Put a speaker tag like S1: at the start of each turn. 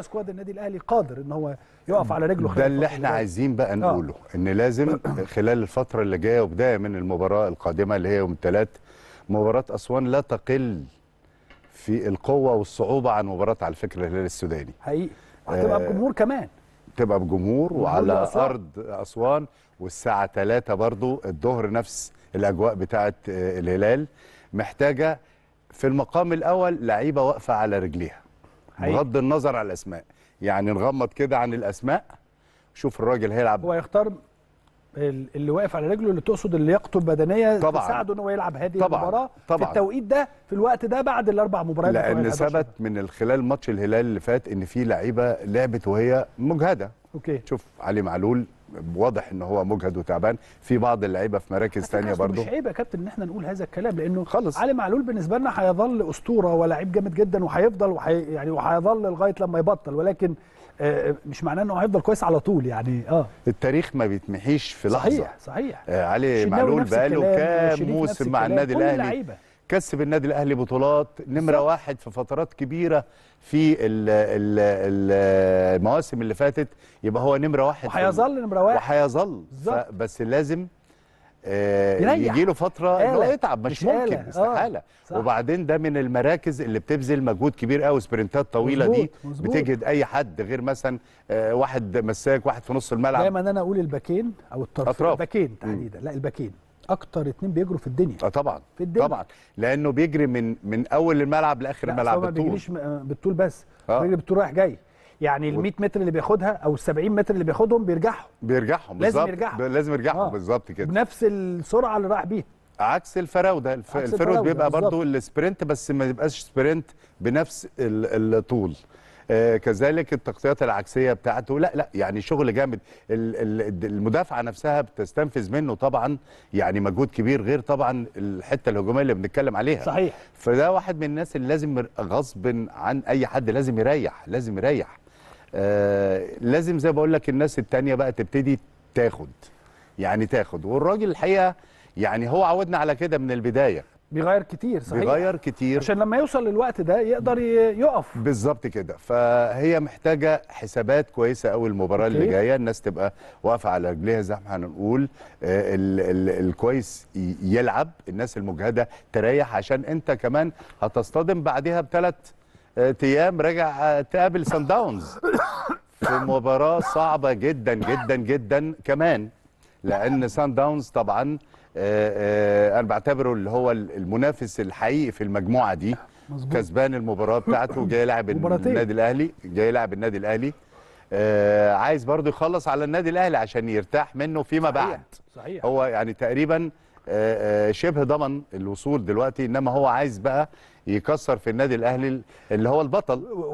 S1: سكواد النادي الاهلي قادر ان هو
S2: يقف على رجله ده اللي احنا عايزين بقى آه. نقوله ان لازم خلال الفتره اللي جايه وبدايه من المباراه القادمه اللي هي يوم الثلاث مباراه اسوان لا تقل في القوه والصعوبه عن مباراه على فكره الهلال السوداني حقيقي هتبقى آه بجمهور كمان تبقى بجمهور وعلى أسوان. ارض اسوان والساعه 3 برضو الظهر نفس الاجواء بتاعه آه، الهلال محتاجه في المقام الاول لعيبه واقفه على رجليها بغض النظر على الاسماء يعني نغمض كده عن الاسماء شوف الراجل هيلعب هو يختار
S1: اللي واقف على رجله اللي تقصد اللياقته البدنيه طبعا تساعده ان
S2: هو يلعب هذه طبعا المباراه طبعا في التوقيت
S1: ده في الوقت ده بعد الاربع مباريات لان ثبت
S2: من خلال ماتش الهلال اللي فات ان في لعيبه لعبت وهي مجهده اوكي شوف علي معلول واضح ان هو مجهد وتعبان في بعض اللعيبه في مراكز ثانيه برضه مش
S1: عيب يا كابتن ان احنا نقول هذا الكلام لانه خلص. علي معلول بالنسبه لنا هيظل اسطوره ولاعيب جامد جدا وهيفضل وحي يعني وهيظل لغايه لما يبطل ولكن آه، مش معناه انه هيفضل كويس على طول يعني اه
S2: التاريخ ما بيتمحيش
S1: في لحظه صحيح صحيح آه علي معلول بقاله كام موسم مع النادي الاهلي
S2: كسب النادي الاهلي بطولات نمره واحد في فترات كبيره في المواسم اللي فاتت يبقى هو نمره واحد وهيظل نمره واحد وهيظل بس لازم آه يجي له فتره ان هو يتعب مش, مش ممكن آه، استحاله وبعدين ده من المراكز اللي بتبذل مجهود كبير قوي سبرنتات طويله مزبوط. دي مزبوط. بتجهد اي حد غير مثلا آه واحد مساك واحد في نص الملعب دايما انا اقول الباكين او الطرف الباكين تحديدا لا الباكين اكتر اتنين بيجروا في الدنيا اه طبعا في الدنيا طبعا لانه بيجري من من اول الملعب لاخر الملعب بالطول ما بيجريش
S1: آه، بالطول بس آه. بيجري بالطول رايح جاي يعني ال 100 متر اللي بياخدها او ال 70 متر اللي بياخدهم بيرجعهم
S2: بيرجعهم بالظبط لازم يرجعهم لازم يرجعهم آه. بالظبط كده بنفس السرعه اللي راح بيها عكس الفراوده الف... الفرود بيبقى برضو السبرنت بس ما بيبقاش سبرنت بنفس الطول آه، كذلك التغطيات العكسيه بتاعته لا لا يعني شغل جامد المدافعه نفسها بتستنفذ منه طبعا يعني مجهود كبير غير طبعا الحته الهجوميه اللي بنتكلم عليها صحيح فده واحد من الناس اللي لازم غصب عن اي حد لازم يريح لازم يريح آه لازم زي بقول لك الناس التانية بقى تبتدي تاخد يعني تاخد والراجل الحقيقه يعني هو عودنا على كده من البدايه بيغير كتير صحيح بيغير كتير عشان لما يوصل للوقت ده يقدر يقف بالظبط كده فهي محتاجه حسابات كويسه قوي المباراه اللي جايه الناس تبقى واقفه على رجليها زي ما هنقول آه، الكويس يلعب الناس المجهده تريح عشان انت كمان هتصطدم بعدها بثلاث آه، ايام راجع آه، تقابل سان داونز في مباراه صعبه جدا جدا جدا كمان لان سان داونز طبعا آه، آه، انا بعتبره اللي هو المنافس الحقيقي في المجموعه دي مزبوط. كسبان المباراه بتاعته جاي يلعب النادي الاهلي جاي يلعب النادي الاهلي آه، عايز برضه يخلص على النادي الاهلي عشان يرتاح منه فيما صحيح. بعد صحيح هو يعني تقريبا شبه ضمن الوصول دلوقتي انما هو عايز بقى يكسر في النادي الاهلي اللي هو البطل